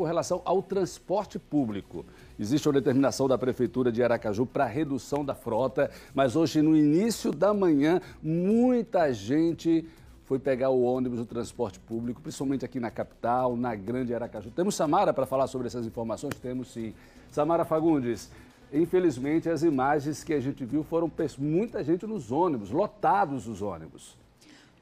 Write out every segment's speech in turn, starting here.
com relação ao transporte público. Existe uma determinação da Prefeitura de Aracaju para redução da frota, mas hoje, no início da manhã, muita gente foi pegar o ônibus do transporte público, principalmente aqui na capital, na grande Aracaju. Temos Samara para falar sobre essas informações? Temos sim. Samara Fagundes, infelizmente as imagens que a gente viu foram muita gente nos ônibus, lotados os ônibus.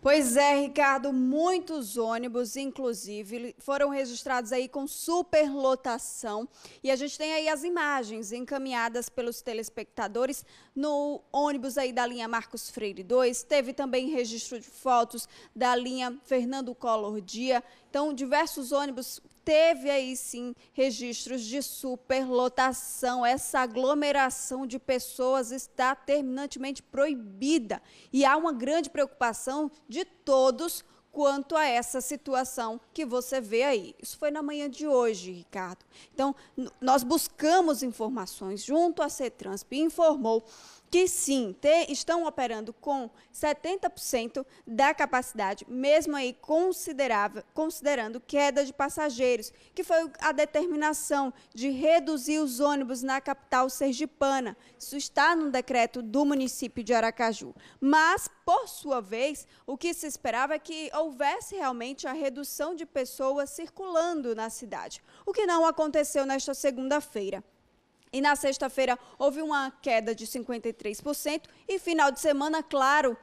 Pois é, Ricardo, muitos ônibus, inclusive, foram registrados aí com superlotação. E a gente tem aí as imagens encaminhadas pelos telespectadores no ônibus aí da linha Marcos Freire 2. Teve também registro de fotos da linha Fernando Collor Dia então, diversos ônibus teve aí sim registros de superlotação. Essa aglomeração de pessoas está terminantemente proibida e há uma grande preocupação de todos quanto a essa situação que você vê aí. Isso foi na manhã de hoje, Ricardo. Então, nós buscamos informações junto à CETRANSP, informou que sim, estão operando com 70% da capacidade, mesmo aí considerável, considerando queda de passageiros, que foi a determinação de reduzir os ônibus na capital sergipana. Isso está no decreto do município de Aracaju. Mas, por sua vez, o que se esperava é que houvesse realmente a redução de pessoas circulando na cidade, o que não aconteceu nesta segunda-feira. E na sexta-feira houve uma queda de 53% e final de semana, claro,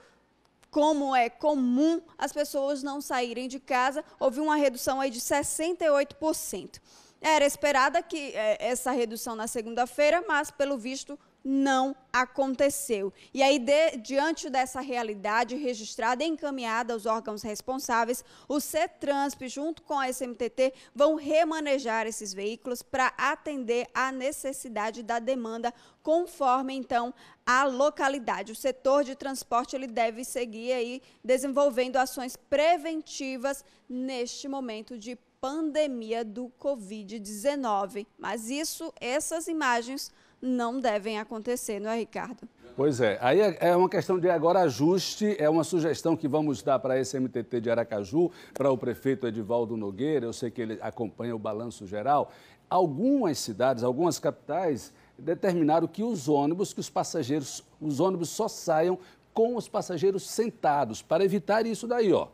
como é comum as pessoas não saírem de casa, houve uma redução aí de 68%. Era esperada que eh, essa redução na segunda-feira, mas pelo visto não aconteceu. E aí, de, diante dessa realidade registrada e encaminhada aos órgãos responsáveis, o CETRANSP, junto com a SMTT, vão remanejar esses veículos para atender à necessidade da demanda, conforme, então, a localidade. O setor de transporte ele deve seguir aí desenvolvendo ações preventivas neste momento de pandemia do Covid-19. Mas isso, essas imagens não devem acontecer, não é, Ricardo? Pois é. Aí é, é uma questão de agora ajuste, é uma sugestão que vamos dar para esse MTT de Aracaju, para o prefeito Edivaldo Nogueira, eu sei que ele acompanha o balanço geral. Algumas cidades, algumas capitais determinaram que os ônibus, que os passageiros, os ônibus só saiam com os passageiros sentados, para evitar isso daí, ó.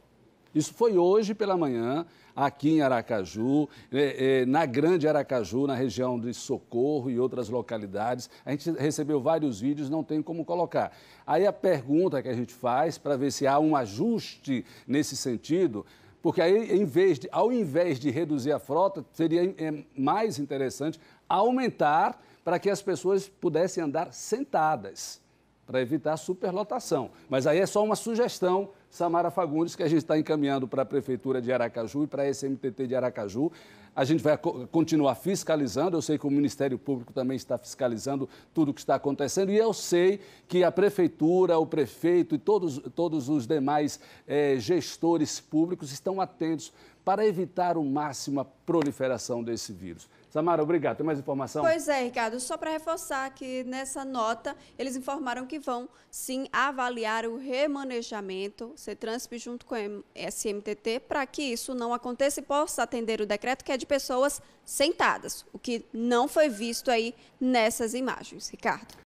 Isso foi hoje pela manhã, aqui em Aracaju, né, eh, na Grande Aracaju, na região de Socorro e outras localidades. A gente recebeu vários vídeos, não tem como colocar. Aí a pergunta que a gente faz para ver se há um ajuste nesse sentido, porque aí, em vez de, ao invés de reduzir a frota, seria eh, mais interessante aumentar para que as pessoas pudessem andar sentadas para evitar superlotação. Mas aí é só uma sugestão, Samara Fagundes, que a gente está encaminhando para a Prefeitura de Aracaju e para a SMTT de Aracaju. A gente vai continuar fiscalizando, eu sei que o Ministério Público também está fiscalizando tudo o que está acontecendo, e eu sei que a Prefeitura, o prefeito e todos, todos os demais é, gestores públicos estão atentos para evitar o máximo a proliferação desse vírus. Samara, obrigado. Tem mais informação? Pois é, Ricardo. Só para reforçar que nessa nota, eles informaram que vão sim avaliar o remanejamento CETRANSP junto com a SMTT para que isso não aconteça e possa atender o decreto que é de pessoas sentadas, o que não foi visto aí nessas imagens, Ricardo.